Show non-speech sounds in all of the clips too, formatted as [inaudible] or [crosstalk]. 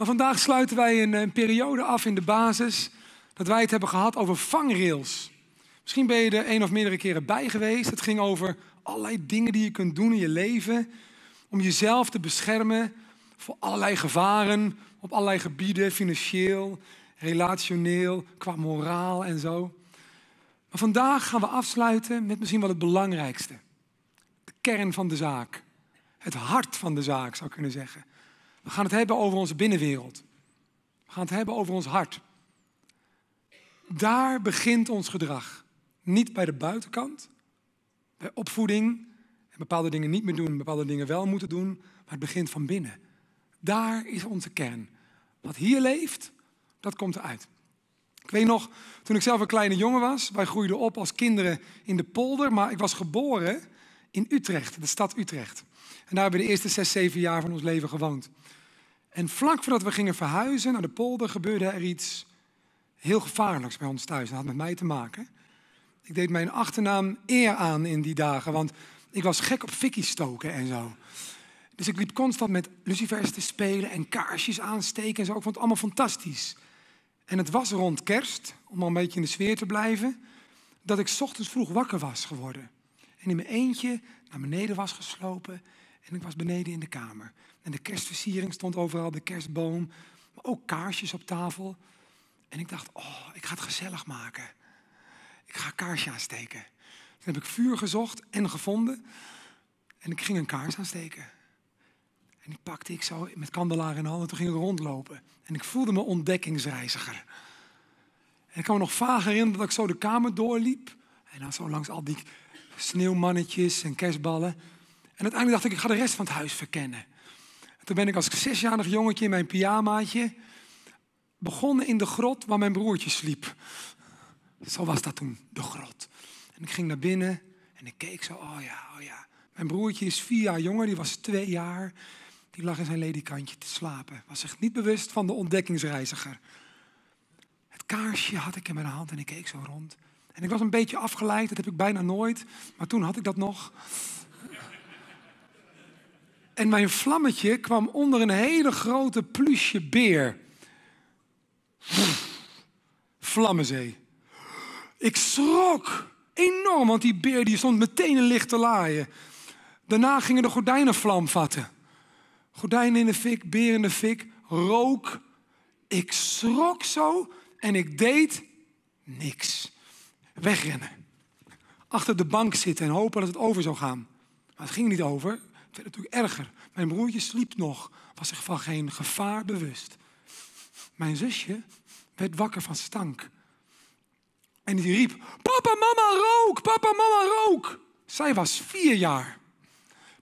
Maar vandaag sluiten wij een, een, eh, periode af in de basis dat wij het hebben gehad over vangrails. Misschien ben je er een of meerdere keren bij geweest. Het ging over allerlei dingen die je kunt doen in je leven om jezelf te beschermen voor allerlei gevaren op allerlei gebieden, financieel, relationeel, qua moraal en zo. Maar vandaag gaan we afsluiten met misschien wel het belangrijkste. De kern van de zaak. Het hart van de zaak, zou ik kunnen zeggen. We gaan het hebben over onze binnenwereld. We gaan het hebben over ons hart. Daar begint ons gedrag. Niet bij de buitenkant, bij opvoeding en bepaalde dingen niet meer doen, bepaalde dingen wel moeten doen, maar het begint van binnen. Daar is onze kern. Wat hier leeft, dat komt eruit. Ik weet nog, toen ik zelf een kleine jongen was, wij groeiden op als kinderen in de polder, maar ik was geboren in Utrecht, de stad Utrecht. En daar hebben we de eerste zes, zeven jaar van ons leven gewoond. En vlak voordat we gingen verhuizen naar de polder gebeurde er iets heel gevaarlijks bij ons thuis. Dat had met mij te maken. Ik deed mijn achternaam eer aan in die dagen, want ik was gek op fikkie stoken en zo. Dus ik liep constant met lucifers te spelen en kaarsjes aansteken en zo. Ik vond het allemaal fantastisch. En het was rond kerst, om al een beetje in de sfeer te blijven, dat ik ochtends vroeg wakker was geworden. En in mijn eentje naar beneden was geslopen en ik was beneden in de kamer. En de kerstversiering stond overal, de kerstboom. Maar ook kaarsjes op tafel. En ik dacht, oh, ik ga het gezellig maken. Ik ga kaarsje aansteken. Toen heb ik vuur gezocht en gevonden. En ik ging een kaars aansteken. En die pakte ik zo met kandelaar in de handen en toen ging ik rondlopen. En ik voelde me ontdekkingsreiziger. En ik kan me nog vager in dat ik zo de kamer doorliep. En dan zo langs al die sneeuwmannetjes en kerstballen. En uiteindelijk dacht ik, ik ga de rest van het huis verkennen. Toen ben ik als zesjarig jongetje in mijn pyjamaatje begonnen in de grot waar mijn broertje sliep. Zo was dat toen, de grot. En ik ging naar binnen en ik keek zo, oh ja, oh ja. Mijn broertje is vier jaar jonger, die was twee jaar. Die lag in zijn ledikantje te slapen. Was zich niet bewust van de ontdekkingsreiziger. Het kaarsje had ik in mijn hand en ik keek zo rond. En ik was een beetje afgeleid, dat heb ik bijna nooit. Maar toen had ik dat nog. En mijn vlammetje kwam onder een hele grote plusje beer. Vlammenzee. Ik schrok enorm, want die beer die stond meteen een licht te laaien. Daarna gingen de gordijnen vlam vatten. Gordijnen in de fik, beer in de fik, rook. Ik schrok zo en ik deed niks. Wegrennen. Achter de bank zitten en hopen dat het over zou gaan. Maar het ging niet over. Het werd natuurlijk erger. Mijn broertje sliep nog, was zich van geen gevaar bewust. Mijn zusje werd wakker van stank. En die riep: Papa, mama, rook! Papa, mama, rook! Zij was vier jaar.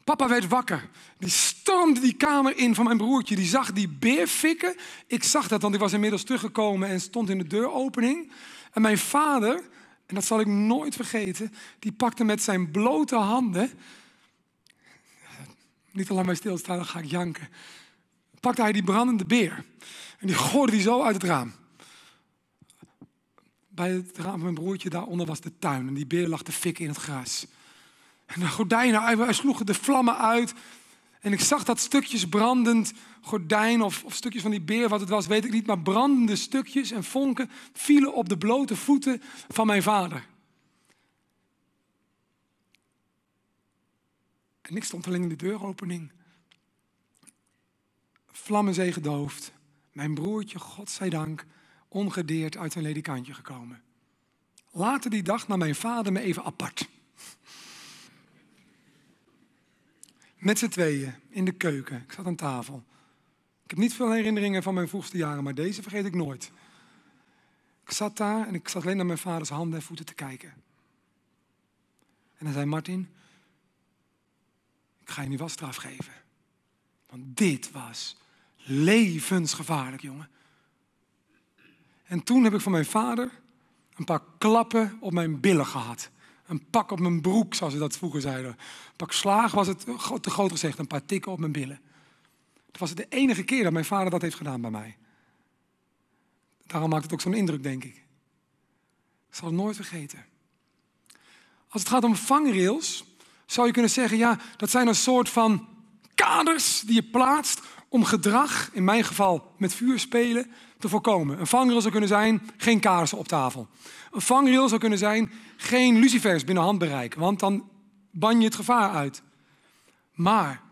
Papa werd wakker. Die stormde die kamer in van mijn broertje. Die zag die beer fikken. Ik zag dat, want ik was inmiddels teruggekomen en stond in de deuropening. En mijn vader, en dat zal ik nooit vergeten, die pakte met zijn blote handen niet te lang bij stilstaan, dan ga ik janken. Pakte hij die brandende beer en die gooide die zo uit het raam. Bij het raam van mijn broertje daaronder was de tuin en die beer lag te fikken in het gras. En de gordijnen, hij sloeg de vlammen uit. En ik zag dat stukjes brandend gordijn of, of, stukjes van die beer, wat het was, weet ik niet. Maar brandende stukjes en vonken vielen op de blote voeten van mijn vader. En ik stond alleen in de deuropening. Vlammen gedoofd. Mijn broertje, godzijdank, ongedeerd uit zijn ledikantje gekomen. Later die dag nam mijn vader me even apart. Met z'n tweeën in de keuken. Ik zat aan tafel. Ik heb niet veel herinneringen van mijn vroegste jaren, maar deze vergeet ik nooit. Ik zat daar en ik zat alleen naar mijn vaders handen en voeten te kijken. En dan zei: Martin, ik ga je nu wel straf geven. Want dit was levensgevaarlijk, jongen. En toen heb ik van mijn vader een paar klappen op mijn billen gehad. Een pak op mijn broek, zoals ze dat vroeger zeiden. Een pak slaag was het eh, te groot gezegd, een paar tikken op mijn billen. Dat was de enige keer dat mijn vader dat heeft gedaan bij mij. Daarom maakt het ook zo'n indruk, denk ik. Ik zal het nooit vergeten. Als het gaat om vangrails, zou je kunnen zeggen, ja, dat zijn een soort van kaders die je plaatst om gedrag, in mijn geval met vuur spelen, te voorkomen. Een vangrail zou kunnen zijn geen kaarsen op tafel. Een vangrail zou kunnen zijn geen lucifers binnen handbereik, want dan ban je het gevaar uit. Maar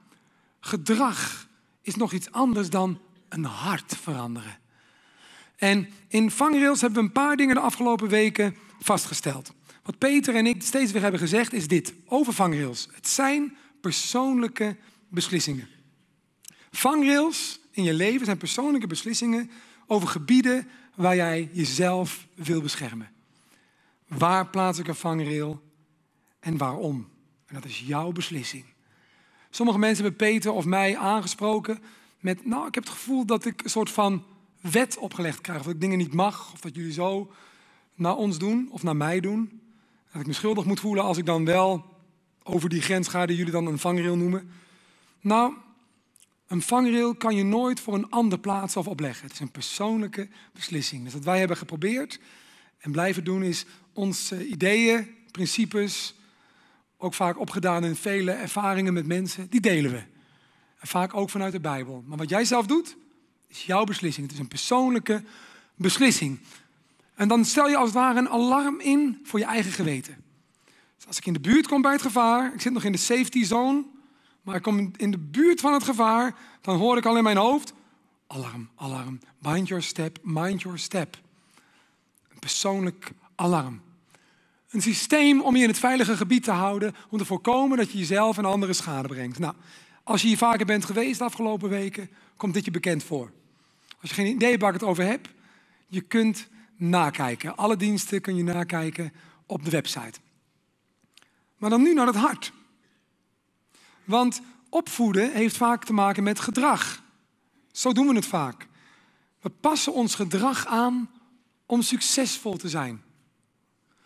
gedrag is nog iets anders dan een hart veranderen. En in vangrails hebben we een paar dingen de afgelopen weken vastgesteld. Wat Peter en ik steeds weer hebben gezegd is dit: over vangrails. Het zijn persoonlijke beslissingen. Vangrails in je leven zijn persoonlijke beslissingen over gebieden waar jij jezelf wil beschermen. Waar plaats ik een vangrail en waarom? En dat is jouw beslissing. Sommige mensen hebben Peter of mij aangesproken met, nou, ik heb het gevoel dat ik een soort van wet opgelegd krijg, of dat ik dingen niet mag, of dat jullie zo naar ons doen of naar mij doen dat ik me schuldig moet voelen als ik dan wel over die grens ga die jullie dan een vangrail noemen. Nou, een vangrail kan je nooit voor een ander plaatsen of opleggen. Het is een persoonlijke beslissing. Dus wat wij hebben geprobeerd en blijven doen is onze ideeën, principes, ook vaak opgedaan in vele ervaringen met mensen, die delen we. En vaak ook vanuit de Bijbel. Maar wat jij zelf doet, is jouw beslissing. Het is een persoonlijke beslissing. En dan stel je als het ware een alarm in voor je eigen geweten. Dus als ik in de buurt kom bij het gevaar, ik zit nog in de safety zone, maar ik kom in de buurt van het gevaar, dan hoor ik al in mijn hoofd: alarm, alarm, mind your step, mind your step. Een persoonlijk alarm. Een systeem om je in het veilige gebied te houden, om te voorkomen dat je jezelf en anderen schade brengt. Nou, als je hier vaker bent geweest de afgelopen weken, komt dit je bekend voor. Als je geen idee waar ik het over heb, je kunt nakijken. Alle diensten kun je nakijken op de website. Maar dan nu naar het hart. Want opvoeden heeft vaak te maken met gedrag. Zo doen we het vaak. We passen ons gedrag aan om succesvol te zijn.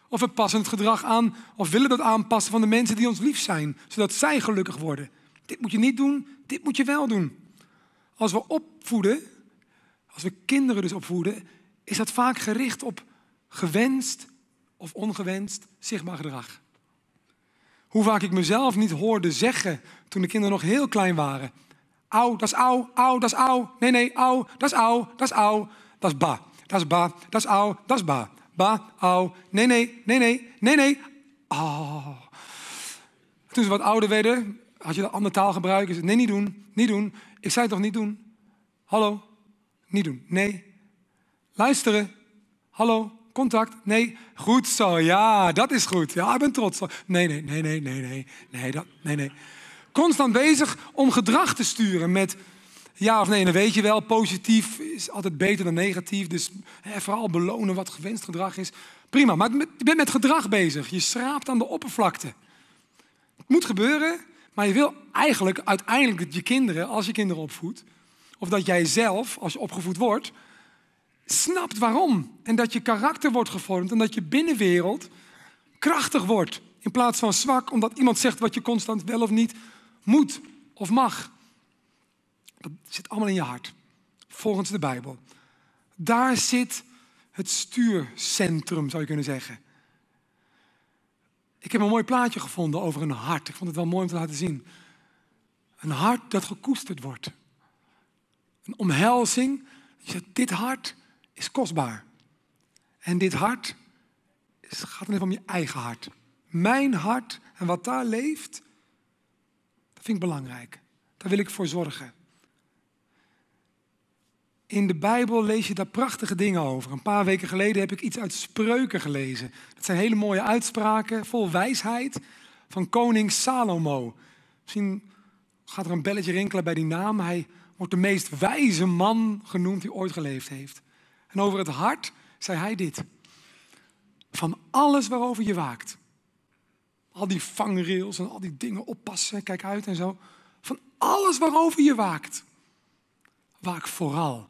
Of we passen het gedrag aan of willen dat aanpassen van de mensen die ons lief zijn, zodat zij gelukkig worden. Dit moet je niet doen, dit moet je wel doen. Als we opvoeden, als we kinderen dus opvoeden, is dat vaak gericht op gewenst of ongewenst Sigma-gedrag. Hoe vaak ik mezelf niet hoorde zeggen toen de kinderen nog heel klein waren. Au, dat is au, au, dat is au. Nee, nee, au, dat is au, dat is au, dat is ba. Dat is ba, dat is au, dat is ba. Ba, au, nee, nee, nee, nee, nee, nee. Oh. Toen ze wat ouder werden, had je een andere taal gebruikt. nee, niet doen, niet doen. Ik zei het toch niet doen? Hallo, niet doen. Nee, Luisteren. Hallo, contact. Nee, goed zo. Ja, dat is goed. Ja, ik ben trots. Nee, nee, nee, nee, nee, nee. Nee, dat, nee, nee. Constant bezig om gedrag te sturen met ja of nee. dan weet je wel, positief is altijd beter dan negatief. Dus hè, vooral belonen wat gewenst gedrag is. Prima, maar je bent met gedrag bezig. Je schraapt aan de oppervlakte. Het moet gebeuren, maar je wil eigenlijk uiteindelijk dat je kinderen, als je kinderen opvoedt, of dat jij zelf, als je opgevoed wordt, snapt waarom. En dat je karakter wordt gevormd en dat je binnenwereld krachtig wordt. In plaats van zwak, omdat iemand zegt wat je constant wel of niet moet of mag. Dat zit allemaal in je hart, volgens de Bijbel. Daar zit het stuurcentrum, zou je kunnen zeggen. Ik heb een mooi plaatje gevonden over een hart. Ik vond het wel mooi om te laten zien. Een hart dat gekoesterd wordt. Een omhelzing. Je zegt, dit hart is kostbaar. En dit hart het gaat alleen om je eigen hart. Mijn hart en wat daar leeft, dat vind ik belangrijk. Daar wil ik voor zorgen. In de Bijbel lees je daar prachtige dingen over. Een paar weken geleden heb ik iets uit spreuken gelezen. Dat zijn hele mooie uitspraken, vol wijsheid, van koning Salomo. Misschien gaat er een belletje rinkelen bij die naam. Hij wordt de meest wijze man genoemd die ooit geleefd heeft. En over het hart zei hij dit. Van alles waarover je waakt. Al die vangrails en al die dingen oppassen, kijk uit en zo. Van alles waarover je waakt. Waak vooral,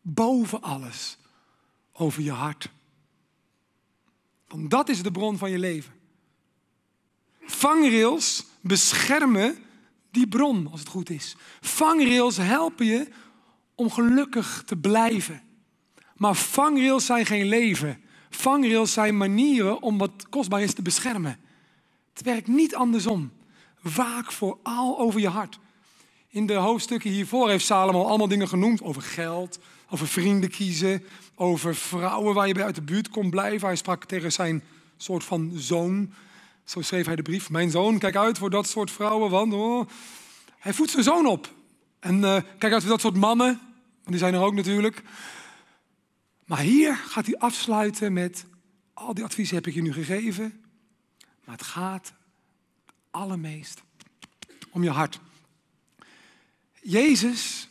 boven alles, over je hart. Want dat is de bron van je leven. Vangrails beschermen die bron, als het goed is. Vangrails helpen je om gelukkig te blijven. Maar vangrails zijn geen leven. Vangrails zijn manieren om wat kostbaar is te beschermen. Het werkt niet andersom. Waak vooral over je hart. In de hoofdstukken hiervoor heeft Salomo allemaal dingen genoemd over geld, over vrienden kiezen, over vrouwen waar je bij uit de buurt kon blijven. Hij sprak tegen zijn soort van zoon. Zo schreef hij de brief: Mijn zoon, kijk uit voor dat soort vrouwen, want oh, hij voedt zijn zoon op. En eh, kijk uit voor dat soort mannen, die zijn er ook natuurlijk. Maar hier gaat hij afsluiten met al die adviezen heb ik je nu gegeven. Maar het gaat allermeest om je hart. Jezus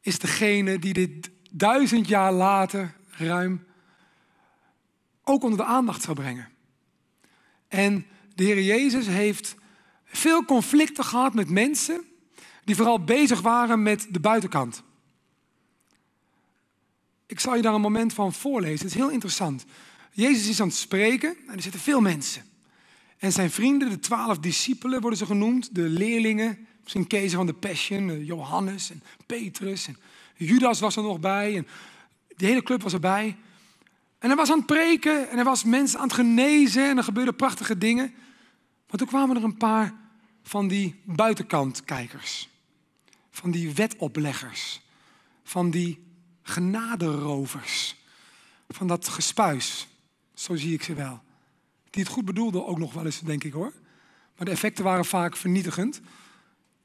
is degene die dit duizend jaar later ruim ook onder de aandacht zou brengen. En de Heer Jezus heeft veel conflicten gehad met mensen die vooral bezig waren met de buitenkant. Ik zal je daar een moment van voorlezen. Het is heel interessant. Jezus is aan het spreken en er zitten veel mensen. En zijn vrienden, de twaalf discipelen worden ze genoemd, de leerlingen, zijn Kees van de Passion, eh, Johannes en Petrus en Judas was er nog bij. En die hele club was erbij. En hij was aan het preken en er was mensen aan het genezen en er gebeurden prachtige dingen. Maar toen kwamen er een paar van die buitenkantkijkers, van die wetopleggers, van die genaderovers van dat gespuis. Zo zie ik ze wel. Die het goed bedoelden ook nog wel eens, denk ik hoor. Maar de effecten waren vaak vernietigend.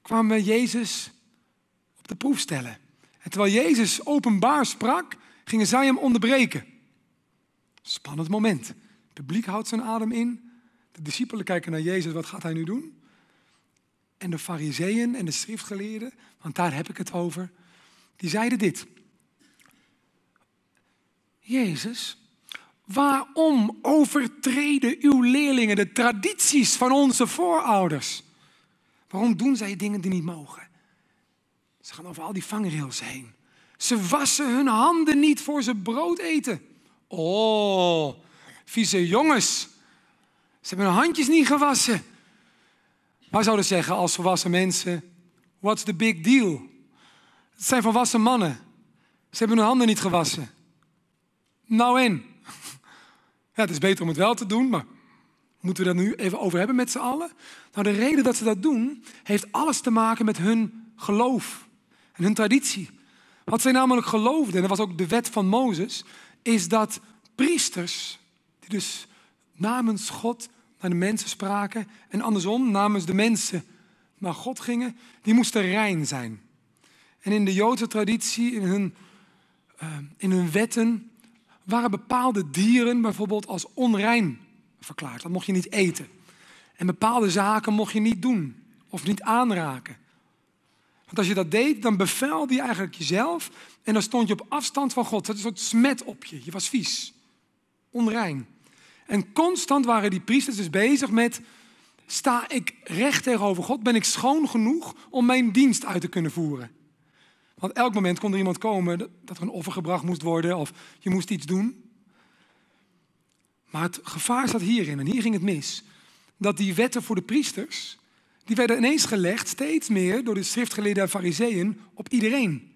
Kwamen Jezus op de proef stellen. En terwijl Jezus openbaar sprak, gingen zij hem onderbreken. Spannend moment. Het publiek houdt zijn adem in. De discipelen kijken naar Jezus, wat gaat hij nu doen? En de fariseeën en de schriftgeleerden, want daar heb ik het over, die zeiden dit. Jezus, waarom overtreden uw leerlingen de tradities van onze voorouders? Waarom doen zij dingen die niet mogen? Ze gaan over al die vangrails heen. Ze wassen hun handen niet voor ze brood eten. Oh, vieze jongens. Ze hebben hun handjes niet gewassen. Wij zouden zeggen als volwassen mensen, what's the big deal? Het zijn volwassen mannen. Ze hebben hun handen niet gewassen nou in, Ja, het is beter om het wel te doen, maar moeten we daar nu even over hebben met z'n allen? Nou, de reden dat ze dat doen, heeft alles te maken met hun geloof en hun traditie. Wat zij namelijk geloofden, en dat was ook de wet van Mozes, is dat priesters, die dus namens God naar de mensen spraken en andersom namens de mensen naar God gingen, die moesten rein zijn. En in de Joodse traditie, in hun, eh, in hun wetten, waren bepaalde dieren bijvoorbeeld als onrein verklaard. Dat mocht je niet eten. En bepaalde zaken mocht je niet doen of niet aanraken. Want als je dat deed, dan bevelde je eigenlijk jezelf en dan stond je op afstand van God. Dat is een soort smet op je. Je was vies, onrein. En constant waren die priesters dus bezig met: sta ik recht tegenover God? Ben ik schoon genoeg om mijn dienst uit te kunnen voeren? Want elk moment kon er iemand komen dat er een offer gebracht moest worden of je moest iets doen. Maar het gevaar zat hierin, en hier ging het mis, dat die wetten voor de priesters, die werden ineens gelegd, steeds meer door de schriftgeleerden en fariseeën, op iedereen.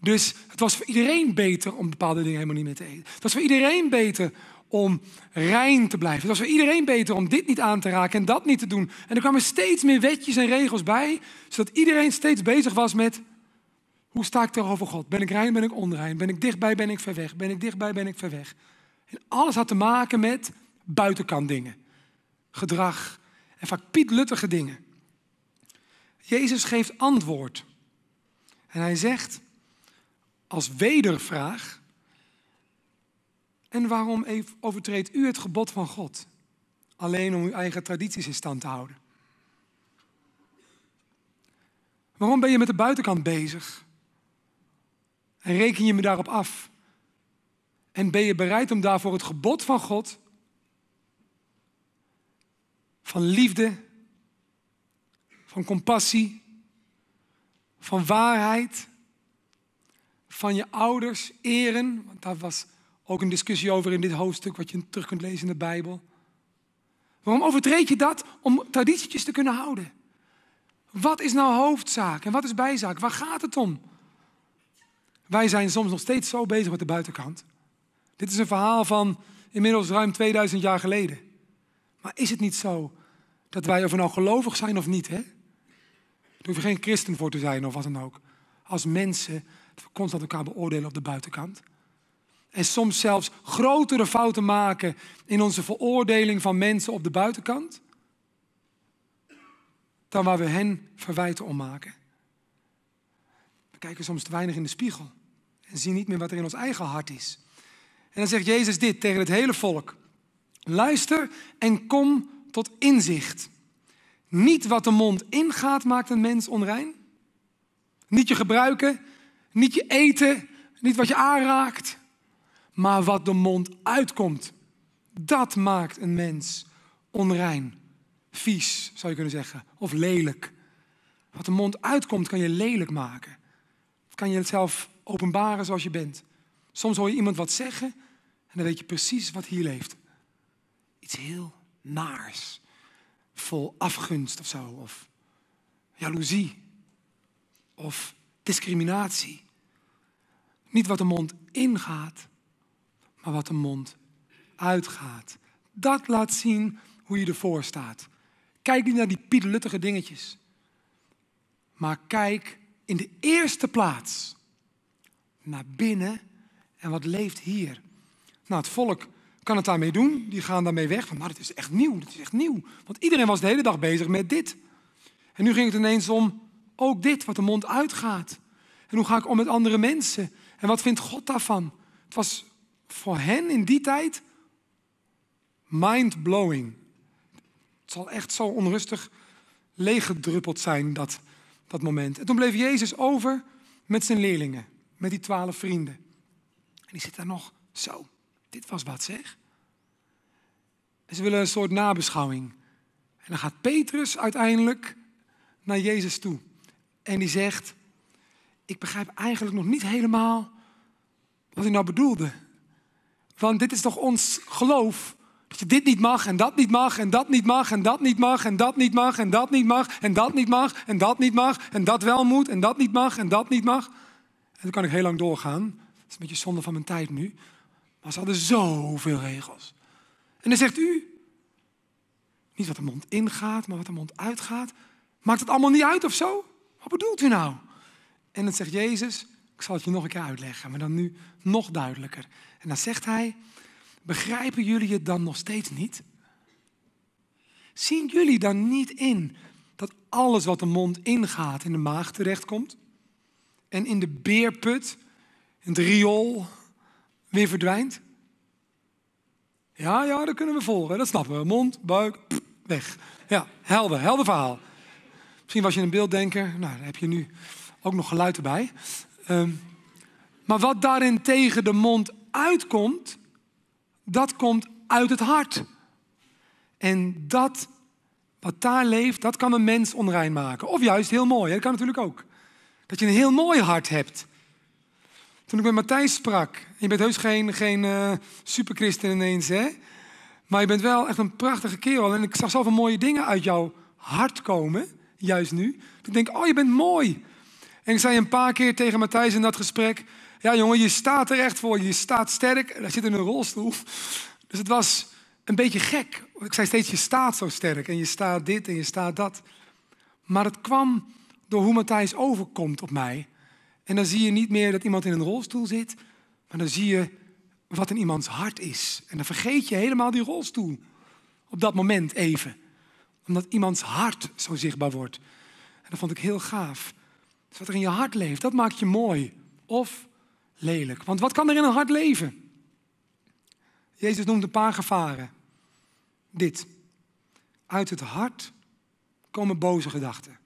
Dus het was voor iedereen beter om bepaalde dingen helemaal niet meer te eten. Het was voor iedereen beter om rein te blijven. Het was voor iedereen beter om dit niet aan te raken en dat niet te doen. En er kwamen steeds meer wetjes en regels bij, zodat iedereen steeds bezig was met hoe sta ik tegenover God? Ben ik rein, ben ik onrein? Ben ik dichtbij, ben ik ver weg? Ben ik dichtbij, ben ik ver weg? En alles had te maken met buitenkant dingen. Gedrag en vaak pietluttige dingen. Jezus geeft antwoord. En hij zegt als wedervraag: En waarom overtreedt u het gebod van God? Alleen om uw eigen tradities in stand te houden. Waarom ben je met de buitenkant bezig? En reken je me daarop af? En ben je bereid om daarvoor het gebod van God, van liefde, van compassie, van waarheid, van je ouders eren, want daar was ook een discussie over in dit hoofdstuk, wat je terug kunt lezen in de Bijbel. Waarom overtreed je dat? Om traditietjes te kunnen houden. Wat is nou hoofdzaak en wat is bijzaak? Waar gaat het om? Wij zijn soms nog steeds zo bezig met de buitenkant. Dit is een verhaal van inmiddels ruim 2000 jaar geleden. Maar is het niet zo dat wij, of we nou gelovig zijn of niet, hè? daar hoef je geen christen voor te zijn of wat dan ook. Als mensen constant elkaar beoordelen op de buitenkant. En soms zelfs grotere fouten maken in onze veroordeling van mensen op de buitenkant. Dan waar we hen verwijten om maken. We kijken soms te weinig in de spiegel en zien niet meer wat er in ons eigen hart is. En dan zegt Jezus dit tegen het hele volk. Luister en kom tot inzicht. Niet wat de mond ingaat maakt een mens onrein. Niet je gebruiken, niet je eten, niet wat je aanraakt. Maar wat de mond uitkomt, dat maakt een mens onrein. Vies, zou je kunnen zeggen. Of lelijk. Wat de mond uitkomt, kan je lelijk maken. Of kan je het zelf openbaren zoals je bent. Soms hoor je iemand wat zeggen en dan weet je precies wat hier leeft. Iets heel naars, vol afgunst of zo, of jaloezie, of discriminatie. Niet wat de mond ingaat, maar wat de mond uitgaat. Dat laat zien hoe je ervoor staat. Kijk niet naar die pieteluttige dingetjes. Maar kijk in de eerste plaats naar binnen en wat leeft hier. Nou, het volk kan het daarmee doen, die gaan daarmee weg. Van, maar het is echt nieuw, het is echt nieuw. Want iedereen was de hele dag bezig met dit. En nu ging het ineens om ook dit, wat de mond uitgaat. En hoe ga ik om met andere mensen? En wat vindt God daarvan? Het was voor hen in die tijd mind-blowing. Het zal echt zo onrustig leeggedruppeld zijn, dat, dat moment. En toen bleef Jezus over met zijn leerlingen met die twaalf vrienden. En die zit daar nog zo. Dit was wat zeg. ze willen een soort nabeschouwing. En dan gaat Petrus uiteindelijk naar Jezus toe. En die zegt: Ik begrijp eigenlijk nog niet helemaal wat u nou bedoelde. Want dit is toch ons geloof dat je dit niet mag en dat niet mag en dat niet mag en dat niet mag en dat niet mag en dat niet mag en dat niet mag en dat niet mag en dat wel moet en dat niet mag en dat niet mag. En dan kan ik heel lang doorgaan. Dat is een beetje zonde van mijn tijd nu. Maar ze hadden zoveel regels. En dan zegt u, niet wat de mond ingaat, maar wat de mond uitgaat. Maakt het allemaal niet uit of zo? Wat bedoelt u nou? En dan zegt Jezus, ik zal het je nog een keer uitleggen, maar dan nu nog duidelijker. En dan zegt hij, begrijpen jullie het dan nog steeds niet? Zien jullie dan niet in dat alles wat de mond ingaat in de maag terechtkomt? en in de beerput, in het riool, weer verdwijnt? Ja, ja, dat kunnen we volgen. Dat snappen we. Mond, buik, weg. Ja, helder, helder verhaal. Misschien was je een beelddenker. Nou, daar heb je nu ook nog geluid erbij. Ehm, maar wat daarin tegen de mond uitkomt, dat komt uit het hart. En dat wat daar leeft, dat kan een mens onrein maken. Of juist heel mooi, dat kan natuurlijk ook. Dat je een heel mooi hart hebt. Toen ik met Matthijs sprak, je bent heus geen, geen uh, superchristen ineens, hè? Maar je bent wel echt een prachtige kerel. En ik zag zoveel mooie dingen uit jouw hart komen, juist nu. Toen denk ik, oh, je bent mooi. En ik zei een paar keer tegen Matthijs in dat gesprek... Ja, jongen, je staat er echt voor. Je staat sterk. Hij zit in een rolstoel. Dus het was een beetje gek. Ik zei steeds, je staat zo sterk. En je staat dit en je staat dat. Maar het kwam door hoe Matthijs overkomt op mij. En dan zie je niet meer dat iemand in een rolstoel zit, maar dan zie je wat in iemands hart is. En dan vergeet je helemaal die rolstoel op dat moment even. Omdat iemands hart zo zichtbaar wordt. En dat vond ik heel gaaf. Dus wat er in je hart leeft, dat maakt je mooi of lelijk. Want wat kan er in een hart leven? Jezus noemt een paar gevaren. Dit. Uit het hart komen boze gedachten.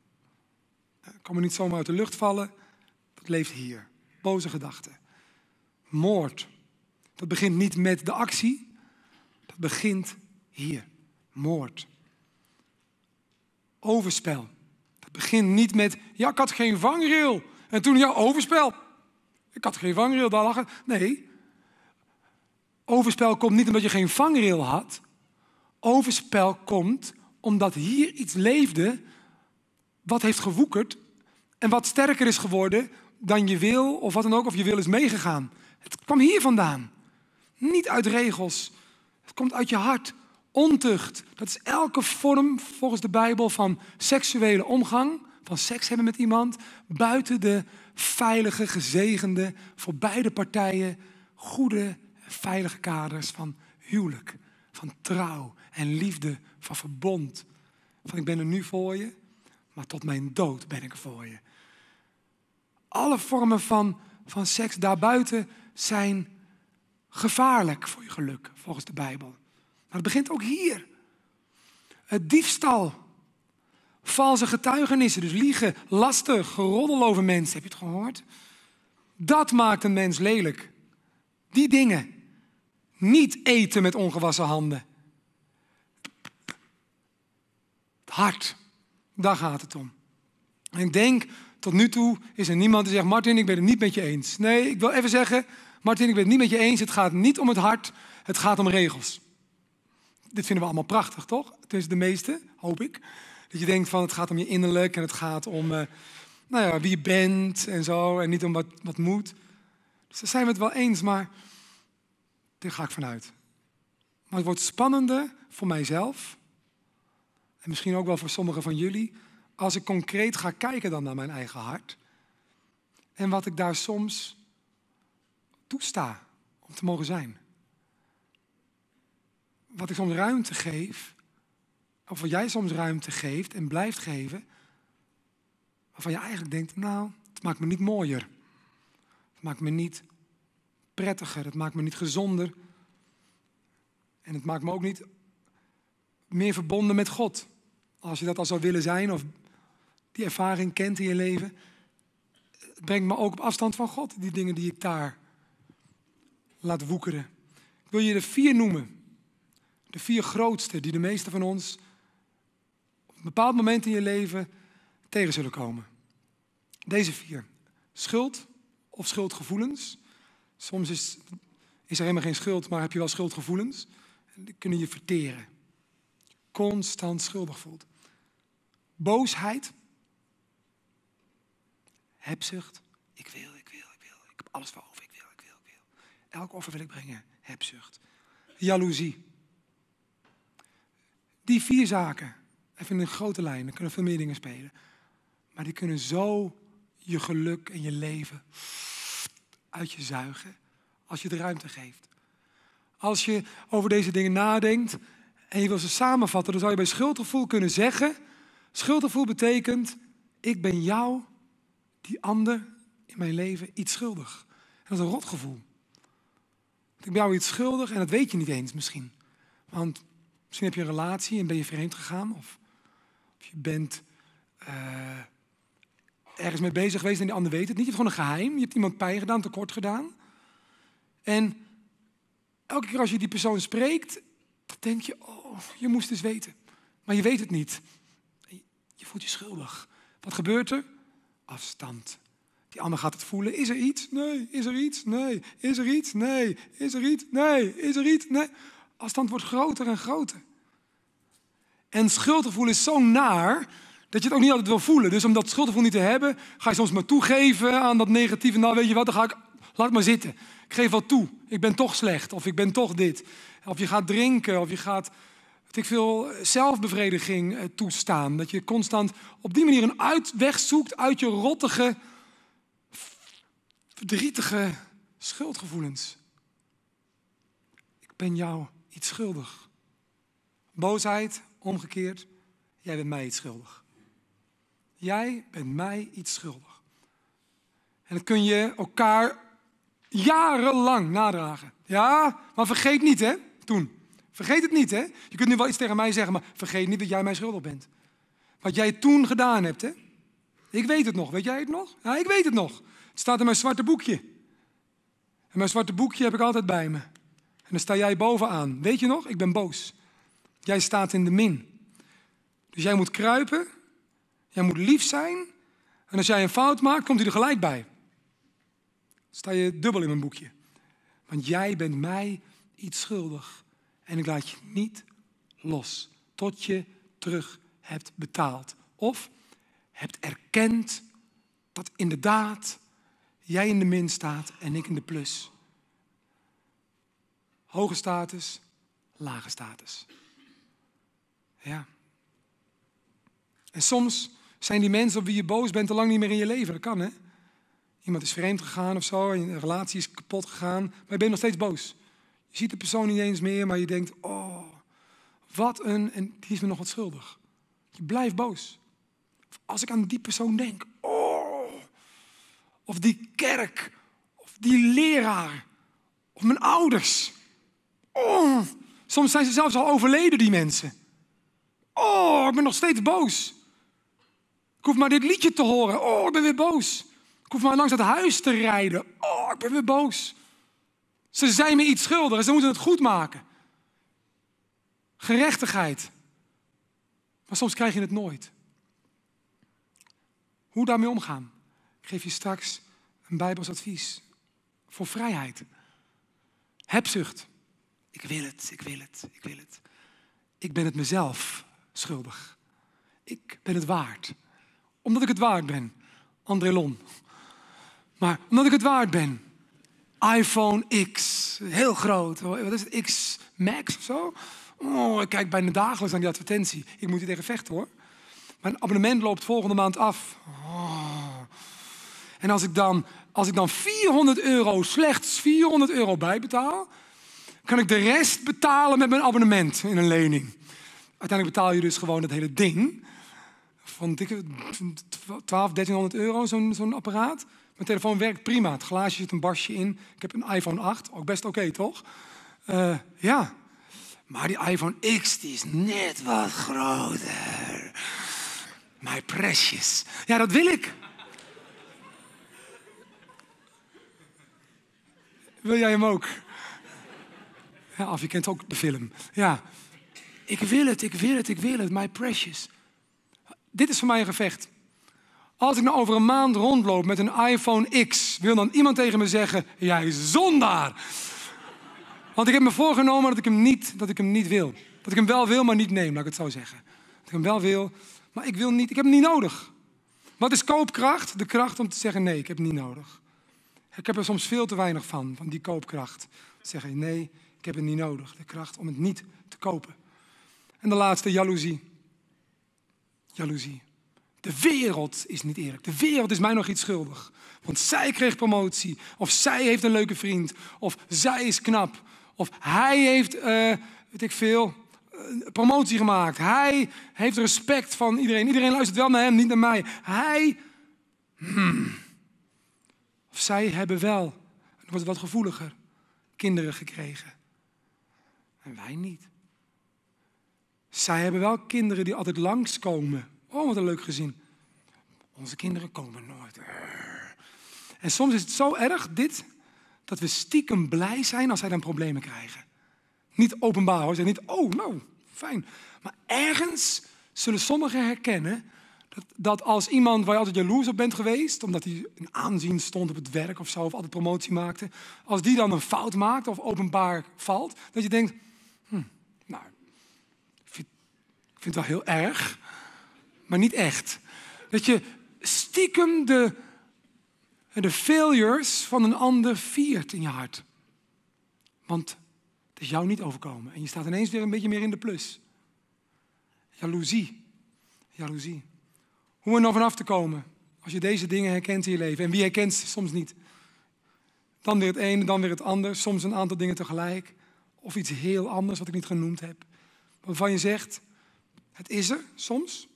Het eh, kan me niet zomaar uit de lucht vallen. Dat leeft hier. Boze gedachten. Moord. Dat begint niet met de actie. Dat begint hier. Moord. Overspel. Dat begint niet met, ja, ik had geen vangrail. En toen, ja, overspel. Ik had geen vangrail, daar lachen. Nee. Overspel komt niet omdat je geen vangrail had. Overspel komt omdat hier iets leefde wat heeft gewoekerd en wat sterker is geworden dan je wil of wat dan ook, of je wil is meegegaan. Het kwam hier vandaan. Niet uit regels. Het komt uit je hart. Ontucht. Dat is elke vorm volgens de Bijbel van seksuele omgang, van seks hebben met iemand, buiten de veilige, gezegende, voor beide partijen goede, veilige kaders van huwelijk, van trouw en liefde, van verbond. Van ik ben er nu voor je maar tot mijn dood ben ik voor je. Alle vormen van, van seks daarbuiten zijn gevaarlijk voor je geluk, volgens de Bijbel. Maar het begint ook hier. Het diefstal, valse getuigenissen, dus liegen, lasten, geroddel over mensen, heb je het gehoord? Dat maakt een mens lelijk. Die dingen. Niet eten met ongewassen handen. Het hart. Daar gaat het om. En ik denk, tot nu toe is er niemand die zegt, Martin, ik ben het niet met je eens. Nee, ik wil even zeggen, Martin, ik ben het niet met je eens. Het gaat niet om het hart, het gaat om regels. Dit vinden we allemaal prachtig, toch? Tussen de meeste, hoop ik. Dat je denkt van, het gaat om je innerlijk en het gaat om eh, nou ja, wie je bent en zo. En niet om wat, wat moet. Dus daar zijn we het wel eens, maar daar ga ik vanuit. Maar het wordt spannender voor mijzelf en misschien ook wel voor sommigen van jullie, als ik concreet ga kijken dan naar mijn eigen hart en wat ik daar soms toesta om te mogen zijn. Wat ik soms ruimte geef, of wat jij soms ruimte geeft en blijft geven, waarvan je eigenlijk denkt, nou, het maakt me niet mooier. Het maakt me niet prettiger, het maakt me niet gezonder. En het maakt me ook niet meer verbonden met God. Als je dat al zou willen zijn of die ervaring kent in je leven. brengt me ook op afstand van God, die dingen die ik daar laat woekeren. Ik wil je de vier noemen. De vier grootste die de meeste van ons op een bepaald moment in je leven tegen zullen komen. Deze vier. Schuld of schuldgevoelens. Soms is, is er helemaal geen schuld, maar heb je wel schuldgevoelens. Die kunnen je verteren. Constant schuldig voelt boosheid, hebzucht. Ik wil, ik wil, ik wil. Ik heb alles voor over. Ik wil, ik wil, ik wil. Elk offer wil ik brengen. Hebzucht. Jaloezie. Die vier zaken, even in een grote lijn, er kunnen veel meer dingen spelen. Maar die kunnen zo je geluk en je leven uit je zuigen. Als je de ruimte geeft. Als je over deze dingen nadenkt en je wil ze samenvatten, dan zou je bij schuldgevoel kunnen zeggen Schuldgevoel betekent, ik ben jou, die ander in mijn leven, iets schuldig. dat is een rotgevoel. Ik ben jou iets schuldig en dat weet je niet eens misschien. Want misschien heb je een relatie en ben je vreemd gegaan. Of, of je bent eh, ergens mee bezig geweest en die ander weet het niet. Je hebt gewoon een geheim. Je hebt iemand pijn gedaan, tekort gedaan. En elke keer als je die persoon spreekt, dan denk je, oh, je moest eens weten. Maar je weet het niet. Je voelt je schuldig. Wat gebeurt er? Afstand. Die ander gaat het voelen. Is er iets? Nee. Is er iets? Nee. Is er iets? Nee. Is er iets? Nee. Is er iets? Nee. Afstand wordt groter en groter. En schuldgevoel is zo naar dat je het ook niet altijd wil voelen. Dus om dat schuldgevoel niet te hebben, ga je soms maar toegeven aan dat negatieve. Nou, weet je wat, dan ga ik, laat maar zitten. Ik geef wel toe. Ik ben toch slecht. Of ik ben toch dit. Of je gaat drinken. Of je gaat ik veel, zelfbevrediging eh, toestaan. Dat je constant op die manier een uitweg zoekt uit je rottige, verdrietige schuldgevoelens. Ik ben jou iets schuldig. Boosheid, omgekeerd, jij bent mij iets schuldig. Jij bent mij iets schuldig. En dat kun je elkaar jarenlang nadragen. Ja, maar vergeet niet, hè, toen. Vergeet het niet, hè? Je kunt nu wel iets tegen mij zeggen, maar vergeet niet dat jij mijn schuldig bent. Wat jij toen gedaan hebt, hè? Ik weet het nog. Weet jij het nog? Ja, ik weet het nog. Het staat in mijn zwarte boekje. En mijn zwarte boekje heb ik altijd bij me. En dan sta jij bovenaan. Weet je nog? Ik ben boos. Jij staat in de min. Dus jij moet kruipen. Jij moet lief zijn. En als jij een fout maakt, komt hij er gelijk bij. Dan sta je dubbel in mijn boekje. Want jij bent mij iets schuldig. En ik laat je niet los tot je terug hebt betaald. Of hebt erkend dat inderdaad jij in de min staat en ik in de plus. Hoge status, lage status. Ja. En soms zijn die mensen op wie je boos bent al lang niet meer in je leven. Dat kan, hè? Iemand is vreemd gegaan of zo, een relatie is kapot gegaan, maar je bent nog steeds boos. Je ziet de persoon niet eens meer, maar je denkt, oh, wat een, en die is me nog wat schuldig. Je blijft boos. als ik aan die persoon denk, oh, of die kerk, of die leraar, of mijn ouders. Oh, soms zijn ze zelfs al overleden, die mensen. Oh, ik ben nog steeds boos. Ik hoef maar dit liedje te horen. Oh, ik ben weer boos. Ik hoef maar langs het huis te rijden. Oh, ik ben weer boos. Ze zijn me iets schuldig en ze moeten het goed maken. Gerechtigheid. Maar soms krijg je het nooit. Hoe daarmee omgaan? Ik geef je straks een Bijbels advies voor vrijheid. Hebzucht. Ik wil het, ik wil het, ik wil het. Ik ben het mezelf schuldig. Ik ben het waard. Omdat ik het waard ben. André Lon. Maar omdat ik het waard ben iPhone X. Heel groot. Wat is het? X Max of zo? Oh, ik kijk bijna dagelijks naar die advertentie. Ik moet hier tegen vechten hoor. Mijn abonnement loopt volgende maand af. Oh. En als ik, dan, als ik dan 400 euro, slechts 400 euro bijbetaal, kan ik de rest betalen met mijn abonnement in een lening. Uiteindelijk betaal je dus gewoon dat hele ding. Van dikke 12, 1300 euro, zo'n zo'n apparaat. Mijn telefoon werkt prima. Het glaasje zit een basje in. Ik heb een iPhone 8, ook best oké toch? Eh, ja. Maar die iPhone X die is net wat groter. My precious. Ja, dat wil ik. Wil jij hem ook? Ja, af, je kent ook de film. Ja. Ik wil het, ik wil het, ik wil het, my precious. Dit is voor mij een gevecht. Als ik nou over een maand rondloop met een iPhone X, wil dan iemand tegen me zeggen: Jij zondaar. Want ik heb me voorgenomen dat ik hem niet, dat ik hem niet wil. Dat ik hem wel wil, maar niet neem, laat ik het zo zeggen. Dat ik hem wel wil, maar ik wil niet. Ik heb hem niet nodig. Wat is koopkracht? De kracht om te zeggen: Nee, ik heb hem niet nodig. Ik heb er soms veel te weinig van, van die koopkracht. Zeggen: Nee, ik heb het niet nodig. De kracht om het niet te kopen. En de laatste, jaloezie. Jaloezie. De wereld is niet eerlijk. De wereld is mij nog iets schuldig. Want zij kreeg promotie. Of zij heeft een leuke vriend. Of zij is knap. Of hij heeft, eh, weet ik veel, eh, promotie gemaakt. Hij heeft respect van iedereen. Iedereen luistert wel naar hem, niet naar mij. Hij. Hmm. Of zij hebben wel, dan wordt wat gevoeliger, kinderen gekregen. En wij niet. Zij hebben wel kinderen die altijd langskomen. Oh, wat een leuk gezin. Onze kinderen komen nooit. En soms is het zo erg, dit, dat we stiekem blij zijn als zij dan problemen krijgen. Niet openbaar hoor, ze niet, oh nou, fijn. Maar ergens zullen sommigen herkennen dat, dat, als iemand waar je altijd jaloers op bent geweest, omdat hij een aanzien stond op het werk of zo, of altijd promotie maakte, als die dan een fout maakt of openbaar valt, dat je denkt, hm, nou, ik vind, ik vind het wel heel erg, maar niet echt. Dat je stiekem de, de failures van een ander viert in je hart. Want het is jou niet overkomen. En je staat ineens weer een beetje meer in de plus. Jaloezie. Jaloezie. Hoe er nou vanaf te komen als je deze dingen herkent in je leven. En wie herkent ze soms niet. Dan weer het ene, dan weer het ander. Soms een aantal dingen tegelijk. Of iets heel anders wat ik niet genoemd heb. Waarvan je zegt, het is er soms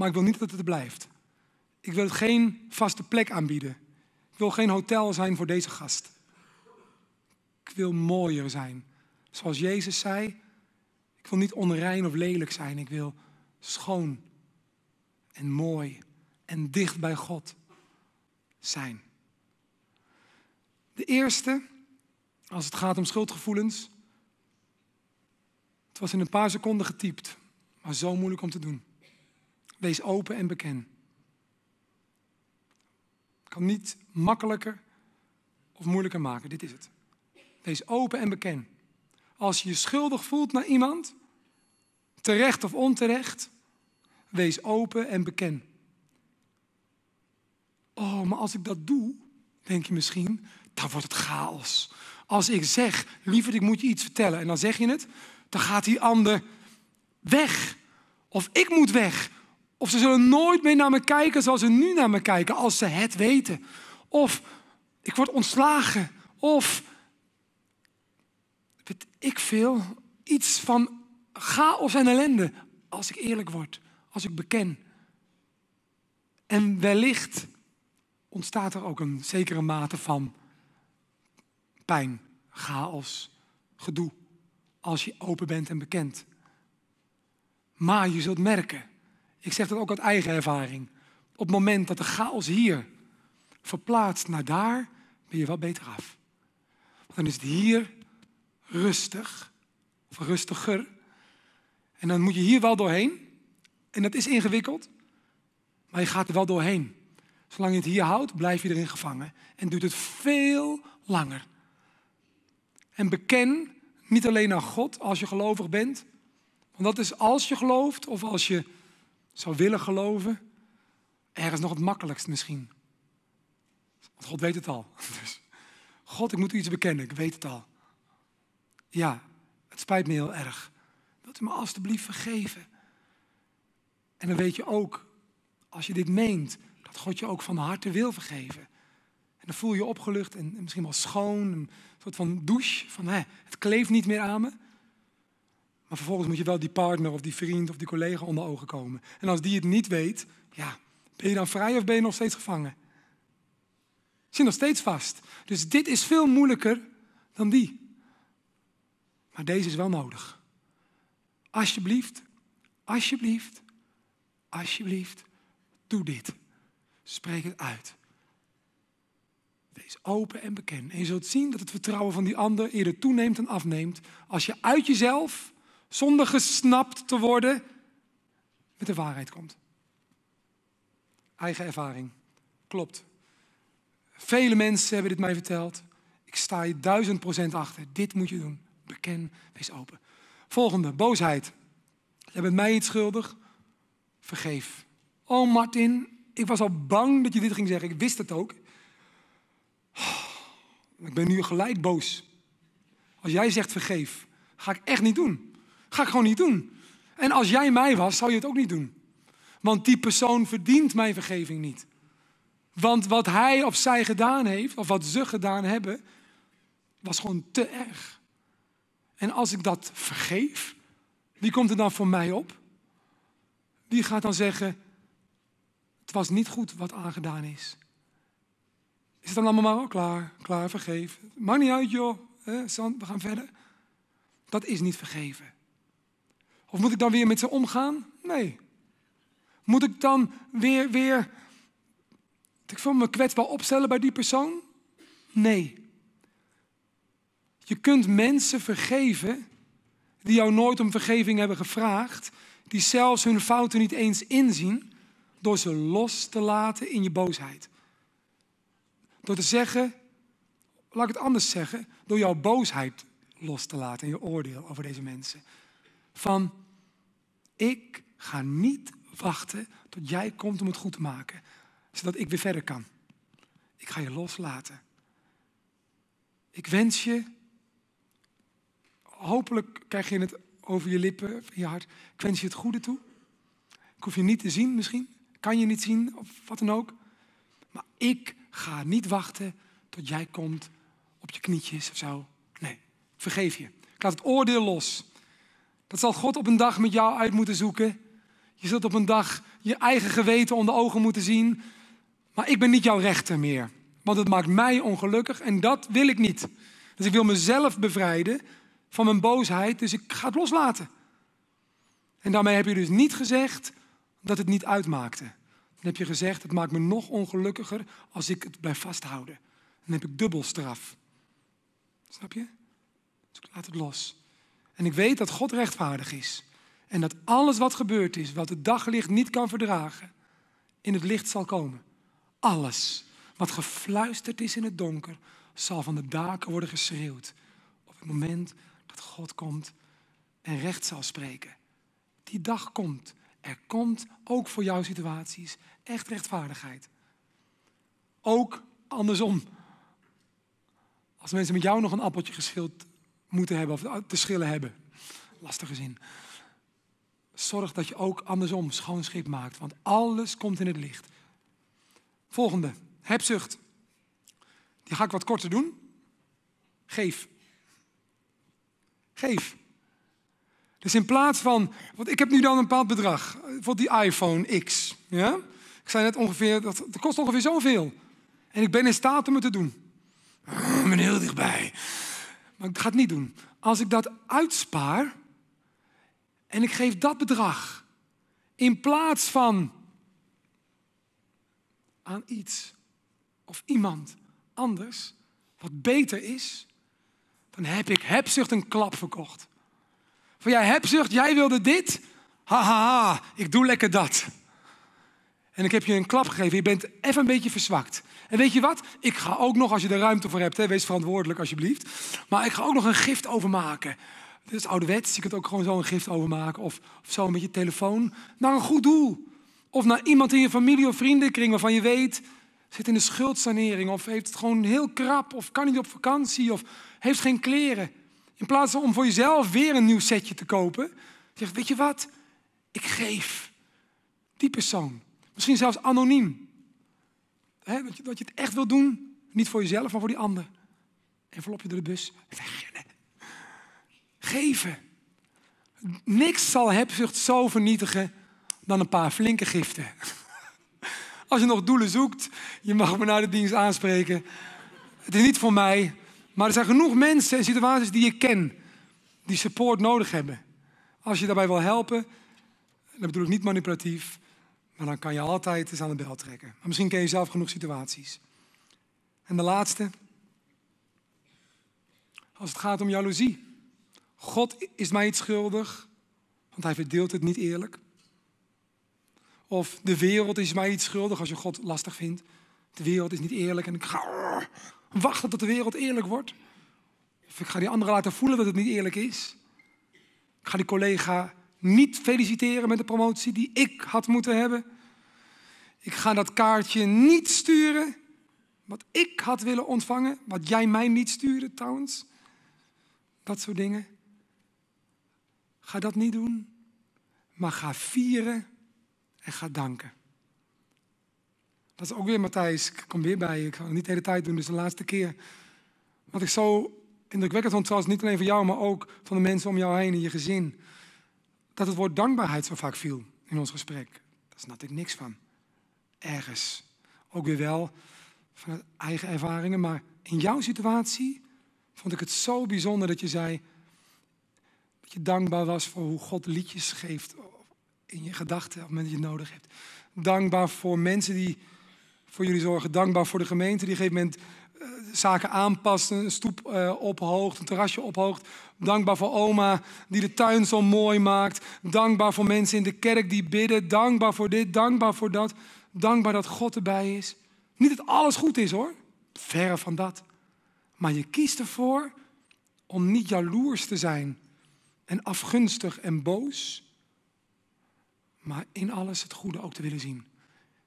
maar ik wil niet dat het er blijft. Ik wil het geen vaste plek aanbieden. Ik wil geen hotel zijn voor deze gast. Ik wil mooier zijn. Zoals Jezus zei, ik wil niet onrein of lelijk zijn. Ik wil schoon en mooi en dicht bij God zijn. De eerste, als het gaat om schuldgevoelens. Het was in een paar seconden getypt, maar zo moeilijk om te doen. Wees open en beken. Kan niet makkelijker of moeilijker maken. Dit is het. Wees open en beken. Als je je schuldig voelt naar iemand, terecht of onterecht, wees open en beken. Oh, maar als ik dat doe, denk je misschien, dan wordt het chaos. Als ik zeg, liever ik moet je iets vertellen en dan zeg je het, dan gaat die ander weg. Of ik moet weg. Of ze zullen nooit meer naar me kijken zoals ze nu naar me kijken als ze het weten. Of ik word ontslagen. Of weet ik veel. Iets van chaos en ellende. Als ik eerlijk word. Als ik beken. En wellicht ontstaat er ook een zekere mate van pijn, chaos, gedoe. Als je open bent en bekend. Maar je zult merken ik zeg dat ook uit eigen ervaring. Op het moment dat de chaos hier verplaatst naar daar, ben je wel beter af. dan is het hier rustig, of rustiger. En dan moet je hier wel doorheen. En dat is ingewikkeld, maar je gaat er wel doorheen. Zolang je het hier houdt, blijf je erin gevangen. En duurt het veel langer. En beken niet alleen aan God als je gelovig bent. Want dat is als je gelooft of als je zou willen geloven, ergens nog het makkelijkst misschien. Want God weet het al. [laughs] Dus, God, ik moet u iets bekennen, ik weet het al. Ja, het spijt me heel erg. Wilt u me alstublieft vergeven? En dan weet je ook, als je dit meent, dat God je ook van harte wil vergeven. En dan voel je opgelucht en, en misschien wel schoon, een soort van douche. Van, hè, het kleeft niet meer aan me. Maar vervolgens moet je wel die partner of die vriend of die collega onder ogen komen. En als die het niet weet, ja, ben je dan vrij of ben je nog steeds gevangen? Zit nog steeds vast. Dus dit is veel moeilijker dan die. Maar deze is wel nodig. Alsjeblieft, alsjeblieft, alsjeblieft, doe dit. Spreek het uit. Wees open en bekend. En je zult zien dat het vertrouwen van die ander eerder toeneemt en afneemt als je uit jezelf zonder gesnapt te worden, met de waarheid komt. Eigen ervaring. Klopt. Vele mensen hebben dit mij verteld. Ik sta je duizend procent achter. Dit moet je doen. Beken, wees open. Volgende, boosheid. Je bent mij iets schuldig. Vergeef. Oh Martin, ik was al bang dat je dit ging zeggen. Ik wist het ook. Ik ben nu gelijk boos. Als jij zegt vergeef, ga ik echt niet doen. Ga ik gewoon niet doen. En als jij mij was, zou je het ook niet doen. Want die persoon verdient mijn vergeving niet. Want wat hij of zij gedaan heeft, of wat ze gedaan hebben, was gewoon te erg. En als ik dat vergeef, wie komt er dan voor mij op? Wie gaat dan zeggen: Het was niet goed wat aangedaan is. Is het dan allemaal maar oh, klaar, klaar, vergeef. Maakt niet uit, joh. Sand, we gaan verder. Dat is niet vergeven. Of moet ik dan weer met ze omgaan? Nee. Moet ik dan weer, weer, ik voel me kwetsbaar opstellen bij die persoon? Nee. Je kunt mensen vergeven die jou nooit om vergeving hebben gevraagd, die zelfs hun fouten niet eens inzien, door ze los te laten in je boosheid. Door te zeggen, laat ik het anders zeggen, door jouw boosheid los te laten in je oordeel over deze mensen. Van, ik ga niet wachten tot jij komt om het goed te maken, zodat ik weer verder kan. Ik ga je loslaten. Ik wens je, hopelijk krijg je het over je lippen, in je hart, ik wens je het goede toe. Ik hoef je niet te zien misschien, kan je niet zien of wat dan ook. Maar ik ga niet wachten tot jij komt op je knietjes of zo. Nee, vergeef je. Ik laat het oordeel los. Dat zal God op een dag met jou uit moeten zoeken. Je zult op een dag je eigen geweten onder ogen moeten zien. Maar ik ben niet jouw rechter meer. Want het maakt mij ongelukkig en dat wil ik niet. Dus ik wil mezelf bevrijden van mijn boosheid. Dus ik ga het loslaten. En daarmee heb je dus niet gezegd dat het niet uitmaakte. Dan heb je gezegd, het maakt me nog ongelukkiger als ik het blijf vasthouden. Dan heb ik dubbel straf. Snap je? Dus ik laat het los. En ik weet dat God rechtvaardig is. En dat alles wat gebeurd is, wat het daglicht niet kan verdragen, in het licht zal komen. Alles wat gefluisterd is in het donker, zal van de daken worden geschreeuwd. Op het moment dat God komt en recht zal spreken. Die dag komt. Er komt ook voor jouw situaties echt rechtvaardigheid. Ook andersom. Als mensen met jou nog een appeltje geschild moeten hebben of te schillen hebben. Lastige zin. Zorg dat je ook andersom schoon schip maakt, want alles komt in het licht. Volgende, hebzucht. Die ga ik wat korter doen. Geef. Geef. Dus in plaats van, want ik heb nu dan een bepaald bedrag eh, voor die iPhone X. Ja? Ik zei net ongeveer, dat, dat kost ongeveer zoveel. En ik ben in staat om het te doen. Ah, ik ben heel dichtbij maar ik ga het niet doen. Als ik dat uitspaar en ik geef dat bedrag in plaats van aan iets of iemand anders wat beter is, dan heb ik hebzucht een klap verkocht. Van jij hebzucht, jij wilde dit, haha, ha, ha, ik doe lekker dat. En ik heb je een klap gegeven. Je bent even een beetje verzwakt. En weet je wat? Ik ga ook nog, als je er ruimte voor hebt, hè, wees verantwoordelijk alsjeblieft. Maar ik ga ook nog een gift overmaken. Dit is ouderwets. Je kunt ook gewoon zo een gift overmaken. Of, of zo met je telefoon. Naar een goed doel. Of naar iemand in je familie of vriendenkring waarvan je weet. zit in de schuldsanering. Of heeft het gewoon heel krap. Of kan niet op vakantie. Of heeft geen kleren. In plaats van om voor jezelf weer een nieuw setje te kopen. Zeg, weet je wat? Ik geef. Die persoon. Misschien zelfs anoniem. dat, je, dat, je, het echt wil doen, niet voor jezelf, maar voor die ander. je door de bus, Geven. Niks zal hebzucht zo vernietigen dan een paar flinke giften. [laughs] Als je nog doelen zoekt, je mag me naar de dienst aanspreken. Het is niet voor mij, maar er zijn genoeg mensen en situaties die je ken, die support nodig hebben. Als je daarbij wil helpen, dan bedoel ik niet manipulatief, maar dan kan je altijd eens aan de bel trekken. Maar misschien ken je zelf genoeg situaties. En de laatste. Als het gaat om jaloezie. God is mij iets schuldig, want hij verdeelt het niet eerlijk. Of de wereld is mij iets schuldig als je God lastig vindt. De wereld is niet eerlijk en ik ga wachten tot de wereld eerlijk wordt. Of ik ga die anderen laten voelen dat het niet eerlijk is. Ik ga die collega niet feliciteren met de promotie die ik had moeten hebben. Ik ga dat kaartje niet sturen wat ik had willen ontvangen, wat jij mij niet stuurde trouwens. Dat soort dingen. Ga dat niet doen, maar ga vieren en ga danken. Dat is ook weer Matthijs, ik kom weer bij je. Ik ga het niet de hele tijd doen, dus de laatste keer. Wat ik zo indrukwekkend vond, trouwens niet alleen voor jou, maar ook van de mensen om jou heen en je gezin dat het woord dankbaarheid zo vaak viel in ons gesprek. Daar snap ik niks van. Ergens. Ook weer wel vanuit eigen ervaringen, maar in jouw situatie vond ik het zo bijzonder dat je zei dat je dankbaar was voor hoe God liedjes geeft in je gedachten op het moment dat je het nodig hebt. Dankbaar voor mensen die voor jullie zorgen, dankbaar voor de gemeente die op een gegeven moment zaken aanpassen, een stoep eh, ophoogt, een terrasje ophoogt. Dankbaar voor oma die de tuin zo mooi maakt. Dankbaar voor mensen in de kerk die bidden. Dankbaar voor dit, dankbaar voor dat. Dankbaar dat God erbij is. Niet dat alles goed is hoor, verre van dat. Maar je kiest ervoor om niet jaloers te zijn en afgunstig en boos, maar in alles het goede ook te willen zien.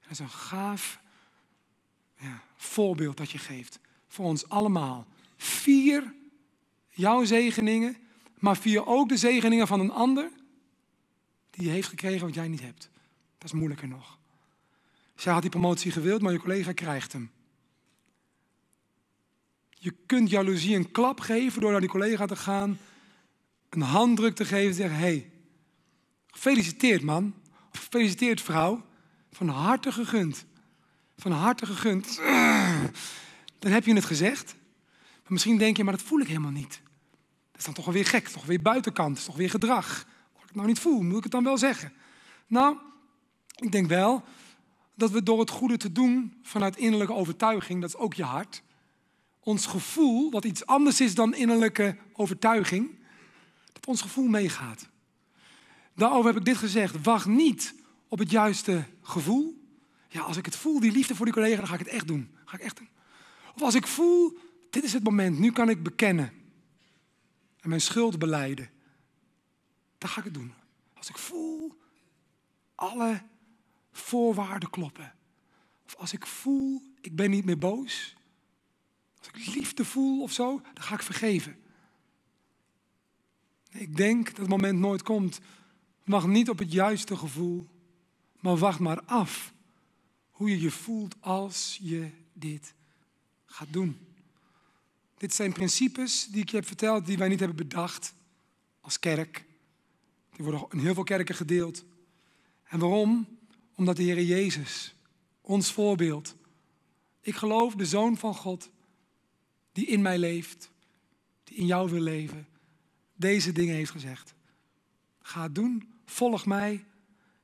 Dat is een gaaf ja, voorbeeld dat je geeft voor ons allemaal. Vier jouw zegeningen, maar vier ook de zegeningen van een ander die heeft gekregen wat jij niet hebt. Dat is moeilijker nog. Zij had die promotie gewild, maar je collega krijgt hem. Je kunt jaloezie een klap geven door naar die collega te gaan, een handdruk te geven en zeggen: hey, gefeliciteerd man, of gefeliciteerd vrouw, van harte gegund. Van harte gegund dan heb je het gezegd. Maar misschien denk je, maar dat voel ik helemaal niet. Dat is dan toch weer gek, toch weer buitenkant, toch weer gedrag. Als ik het nou niet voel, moet ik het dan wel zeggen? Nou, ik denk wel dat we door het goede te doen vanuit innerlijke overtuiging, dat is ook je hart, ons gevoel, wat iets anders is dan innerlijke overtuiging, dat ons gevoel meegaat. Daarover heb ik dit gezegd. Wacht niet op het juiste gevoel. Ja, als ik het voel, die liefde voor die collega, dan ga ik het echt doen. Ga ik echt of als ik voel, dit is het moment, nu kan ik bekennen en mijn schuld beleiden. Dan ga ik het doen. Als ik voel, alle voorwaarden kloppen. Of als ik voel, ik ben niet meer boos. Als ik liefde voel of zo, dan ga ik vergeven. Ik denk dat het moment nooit komt. Wacht niet op het juiste gevoel, maar wacht maar af hoe je je voelt als je dit gaat doen. Dit zijn principes die ik je heb verteld, die wij niet hebben bedacht als kerk. Die worden in heel veel kerken gedeeld. En waarom? Omdat de Heer Jezus, ons voorbeeld, ik geloof de Zoon van God, die in mij leeft, die in jou wil leven, deze dingen heeft gezegd. Ga doen, volg mij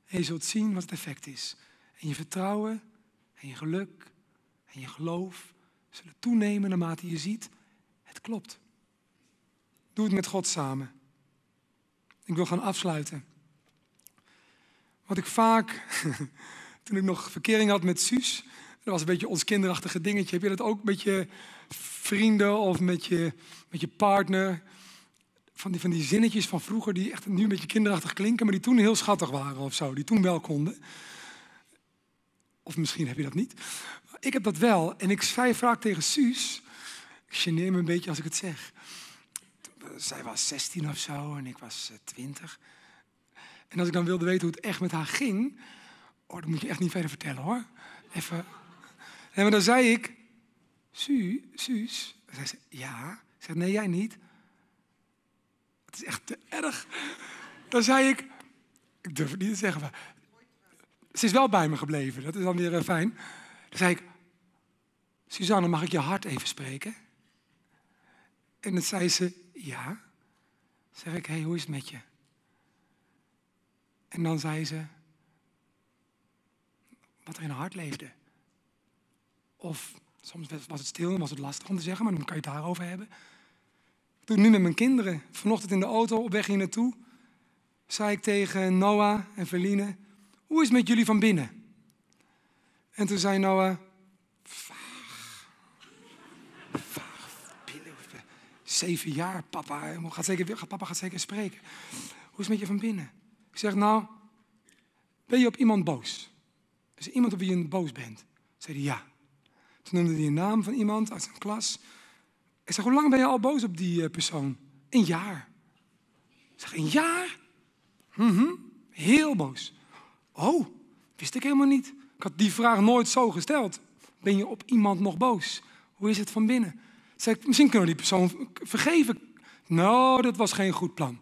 en je zult zien wat het effect is. En je vertrouwen en je geluk en je geloof zullen toenemen naarmate je ziet, het klopt. Doe het met God samen. Ik wil gaan afsluiten. Wat ik vaak, [laughs] toen ik nog verkering had met Suus, dat was een beetje ons kinderachtige dingetje. Heb je dat ook met je vrienden of met je, met je partner? Van die, van die zinnetjes van vroeger die echt nu een beetje kinderachtig klinken, maar die toen heel schattig waren of zo, die toen wel konden. Of misschien heb je dat niet. Ik heb dat wel. En ik zei vaak tegen Suus, ik geneer me een beetje als ik het zeg. Zij was 16 of zo en ik was 20. Eh, en als ik dan wilde weten hoe het echt met haar ging, oh, dat moet je echt niet verder vertellen hoor. Even. En maar dan zei ik, Su, Suus. Zij zei, ja. nee, jij niet. Het is echt te erg. Dan zei ik, ik durf het niet te zeggen, maar ze is wel bij me gebleven. Dat is dan weer eh, fijn. Dan zei ik, Suzanne, mag ik je hart even spreken? En dan zei ze, ja. Zeg ik, hé, hey, hoe is het met je? En dan zei ze, wat er in haar hart leefde. Of soms was het stil en was het lastig om te zeggen, maar dan kan je het daarover hebben. Toen nu met mijn kinderen, vanochtend in de auto op weg hier naartoe, zei ik tegen Noah en Verline, hoe is het met jullie van binnen? En toen zei Noah, zeven jaar, papa. Gaat zeker, papa gaat zeker spreken. Hoe is het met je van binnen? Ik zeg, nou, ben je op iemand boos? Is er iemand op wie je boos bent? Zei hij, ja. Toen noemde hij een naam van iemand uit zijn klas. Ik zeg, hoe lang ben je al boos op die eh, persoon? Een jaar. Ik zeg, een jaar? Mm -hmm. Heel boos. Oh, wist ik helemaal niet. Ik had die vraag nooit zo gesteld. Ben je op iemand nog boos? Hoe is het van binnen? Zei ik, misschien kunnen we die persoon vergeven. Nou, dat was geen goed plan.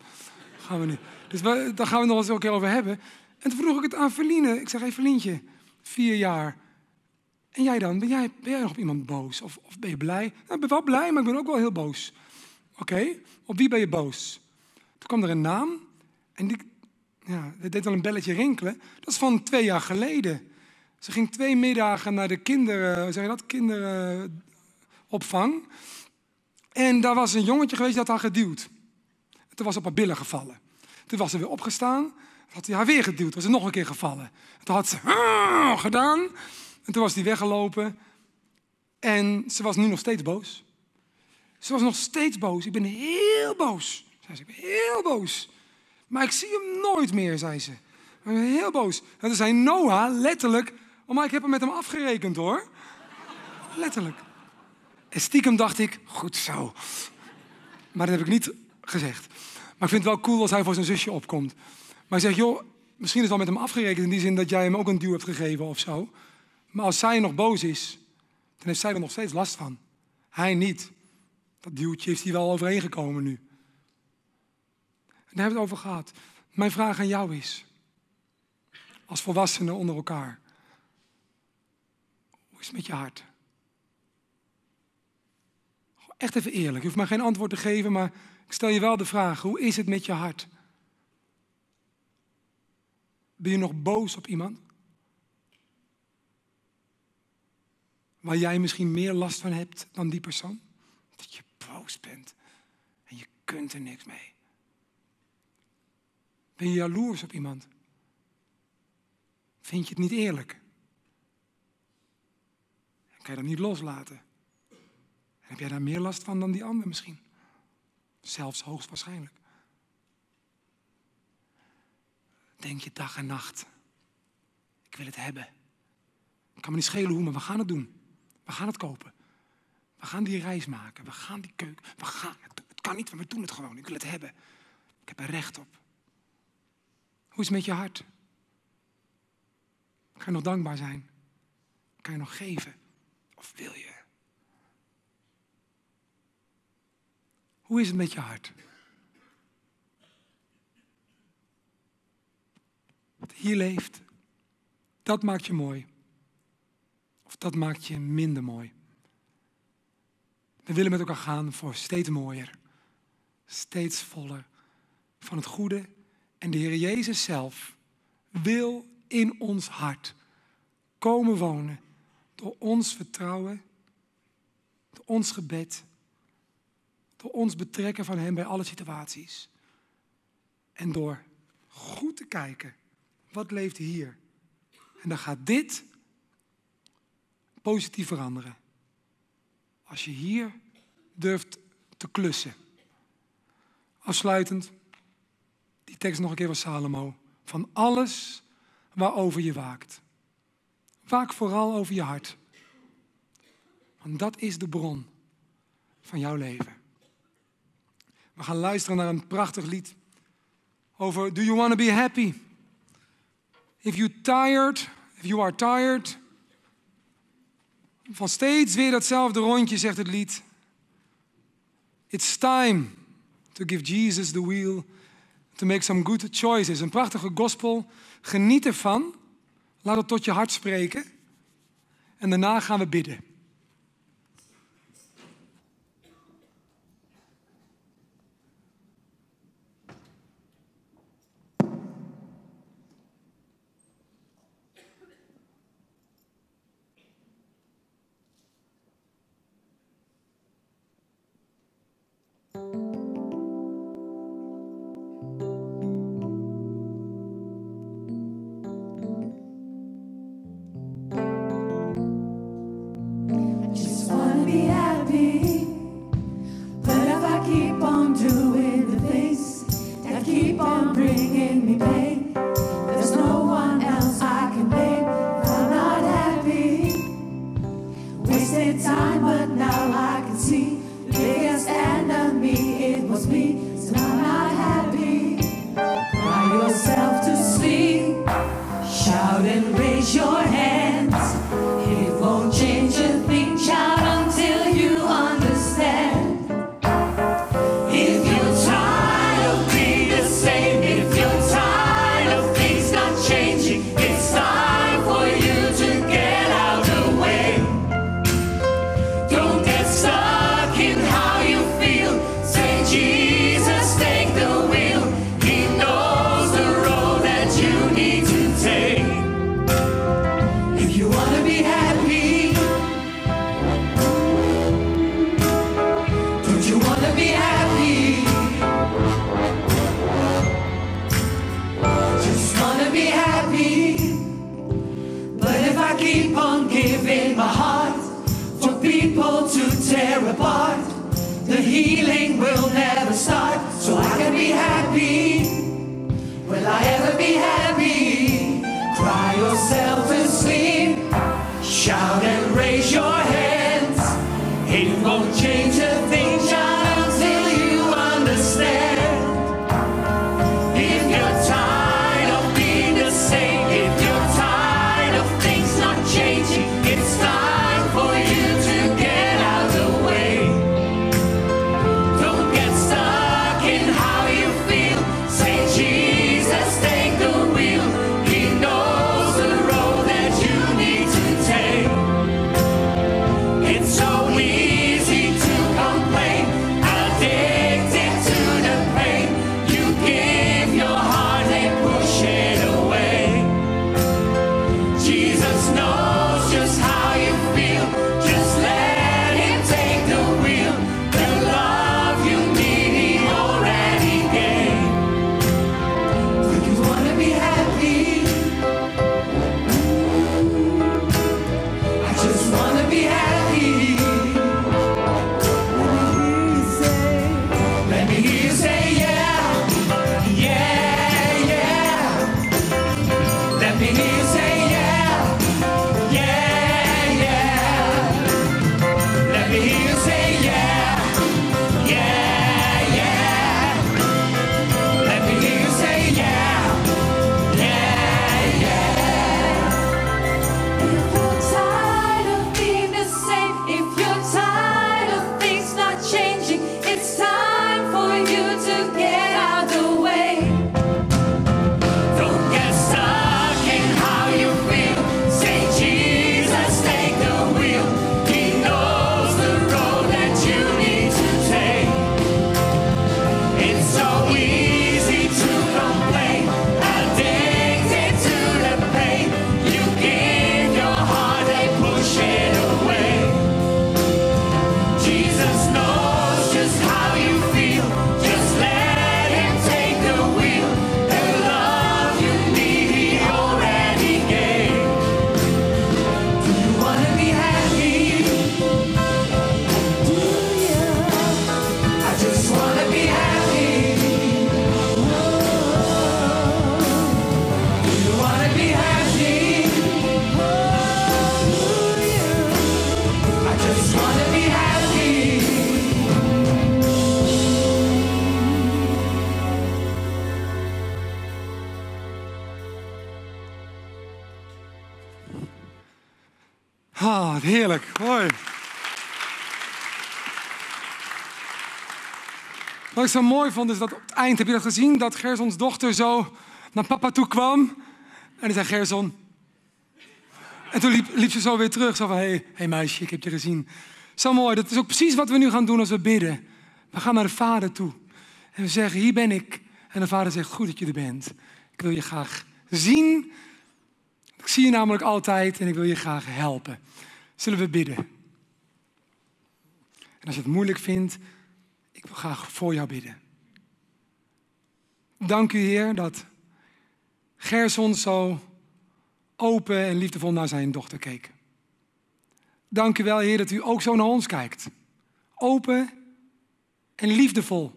gaan we niet. Dus we, daar gaan we nog eens een keer over hebben. En toen vroeg ik het aan Verline. Ik zeg, hey Verlientje, vier jaar. En jij dan? Ben jij, ben jij nog op iemand boos? Of, of ben je blij? Nou, ik ben wel blij, maar ik ben ook wel heel boos. Oké, op wie ben je boos? Toen kwam er een naam. En die, ja, dat deed al een belletje rinkelen. Dat is van twee jaar geleden. Ze ging twee middagen naar de kinderen, eh, zeg je dat, kinderen, eh, opvang. En daar was een jongetje geweest dat had geduwd. Toen was op haar billen gevallen. Toen was ze weer opgestaan. had hij haar weer geduwd. Was ze nog een keer gevallen. Toen had ze ah, gedaan. En toen was hij weggelopen. En ze was nu nog steeds boos. Ze was nog steeds boos. Ik ben heel boos. Zei ze, ik ben heel boos. Maar ik zie hem nooit meer, zei ze. heel boos. En toen zei Noah letterlijk... Oh, maar ik heb hem met hem afgerekend, hoor. letterlijk. En stiekem dacht ik, goed zo. Maar dat heb ik niet gezegd. Maar ik vind het wel cool als hij voor zijn zusje opkomt. Maar ik zeg: joh, misschien is het wel met hem afgerekend in die zin dat jij hem ook een duw hebt gegeven of zo. Maar als zij nog boos is, dan heeft zij er nog steeds last van. Hij niet. Dat duwtje is hij wel overeengekomen nu. En daar hebben we het over gehad. Mijn vraag aan jou is, als volwassenen onder elkaar, hoe is het met je hart? Echt even eerlijk, je hoeft maar geen antwoord te geven, maar ik stel je wel de vraag, hoe is het met je hart? Ben je nog boos op iemand? Waar jij misschien meer last van hebt dan die persoon? Dat je boos bent en je kunt er niks mee. Ben je jaloers op iemand? Vind je het niet eerlijk? kan je dat niet loslaten? Heb jij daar meer last van dan die ander misschien? Zelfs hoogstwaarschijnlijk. Denk je dag en nacht. Ik wil het hebben. Ik kan me niet schelen hoe, maar we gaan het doen. We gaan het kopen. We gaan die reis maken. We gaan die keuken. We gaan het. Het kan niet, maar we doen het gewoon. Ik wil het hebben. Ik heb er recht op. Hoe is het met je hart? Kan je nog dankbaar zijn? Kan je nog geven? Of wil je Hoe is het met je hart? Wat hier leeft, dat maakt je mooi. Of dat maakt je minder mooi. We willen met elkaar gaan voor steeds mooier, steeds voller van het goede. En de Heer Jezus zelf wil in ons hart komen wonen door ons vertrouwen, door ons gebed door ons betrekken van Hem bij alle situaties. En door goed te kijken, wat leeft hier? En dan gaat dit positief veranderen. Als je hier durft te klussen. Afsluitend, die tekst nog een keer van Salomo. Van alles waarover je waakt. Waak vooral over je hart. Want dat is de bron van jouw leven. We gaan luisteren naar een prachtig lied over Do you want to be happy? If you tired, if you are tired van steeds weer datzelfde rondje zegt het lied. It's time to give Jesus the wheel to make some good choices. Een prachtige gospel. Geniet ervan. Laat het tot je hart spreken. En daarna gaan we bidden. ik zo mooi vond, is dat op het eind, heb je dat gezien? Dat Gersons dochter zo naar papa toe kwam. En hij zei Gerson. En toen liep, liep, ze zo weer terug. Zo van, hé hey, hey meisje, ik heb je gezien. Zo mooi. Dat is ook precies wat we nu gaan doen als we bidden. We gaan naar de vader toe. En we zeggen, hier ben ik. En de vader zegt, goed dat je er bent. Ik wil je graag zien. Ik zie je namelijk altijd en ik wil je graag helpen. Zullen we bidden? En als je het moeilijk vindt, graag voor jou bidden. Dank u, Heer, dat Gerson zo open en liefdevol naar zijn dochter keek. Dank u wel, Heer, dat u ook zo naar ons kijkt. Open en liefdevol.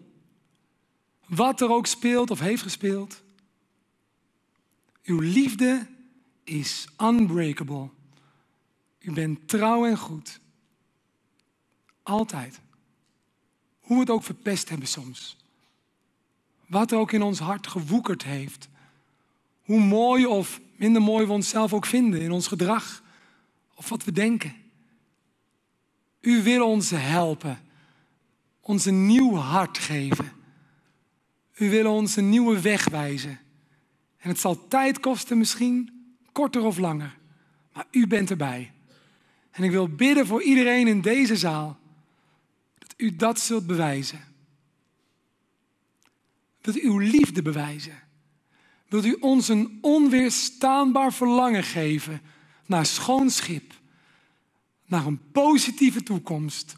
Wat er ook speelt of heeft gespeeld. Uw liefde is unbreakable. U bent trouw en goed. Altijd. Hoe we het ook verpest hebben soms. Wat er ook in ons hart gewoekerd heeft. Hoe mooi of minder mooi we onszelf ook vinden in ons gedrag of wat we denken. U wil ons helpen, ons een nieuw hart geven. U wil ons een nieuwe weg wijzen. En het zal tijd kosten misschien, korter of langer. Maar u bent erbij. En ik wil bidden voor iedereen in deze zaal u dat zult bewijzen. Wilt u uw liefde bewijzen? Wilt u ons een onweerstaanbaar verlangen geven naar schoon schip, naar een positieve toekomst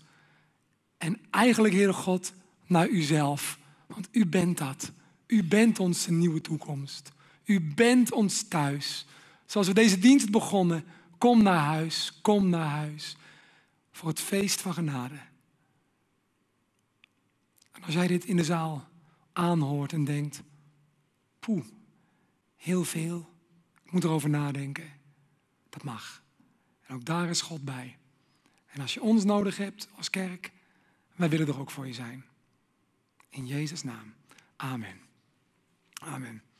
en eigenlijk, Heere God, naar uzelf? Want u bent dat. U bent onze nieuwe toekomst. U bent ons thuis. Zoals we deze dienst begonnen, kom naar huis, kom naar huis voor het feest van genade als jij dit in de zaal aanhoort en denkt, poeh, heel veel, ik moet erover nadenken, dat mag. En ook daar is God bij. En als je ons nodig hebt als kerk, wij willen er ook voor je zijn. In Jezus' naam. Amen. Amen.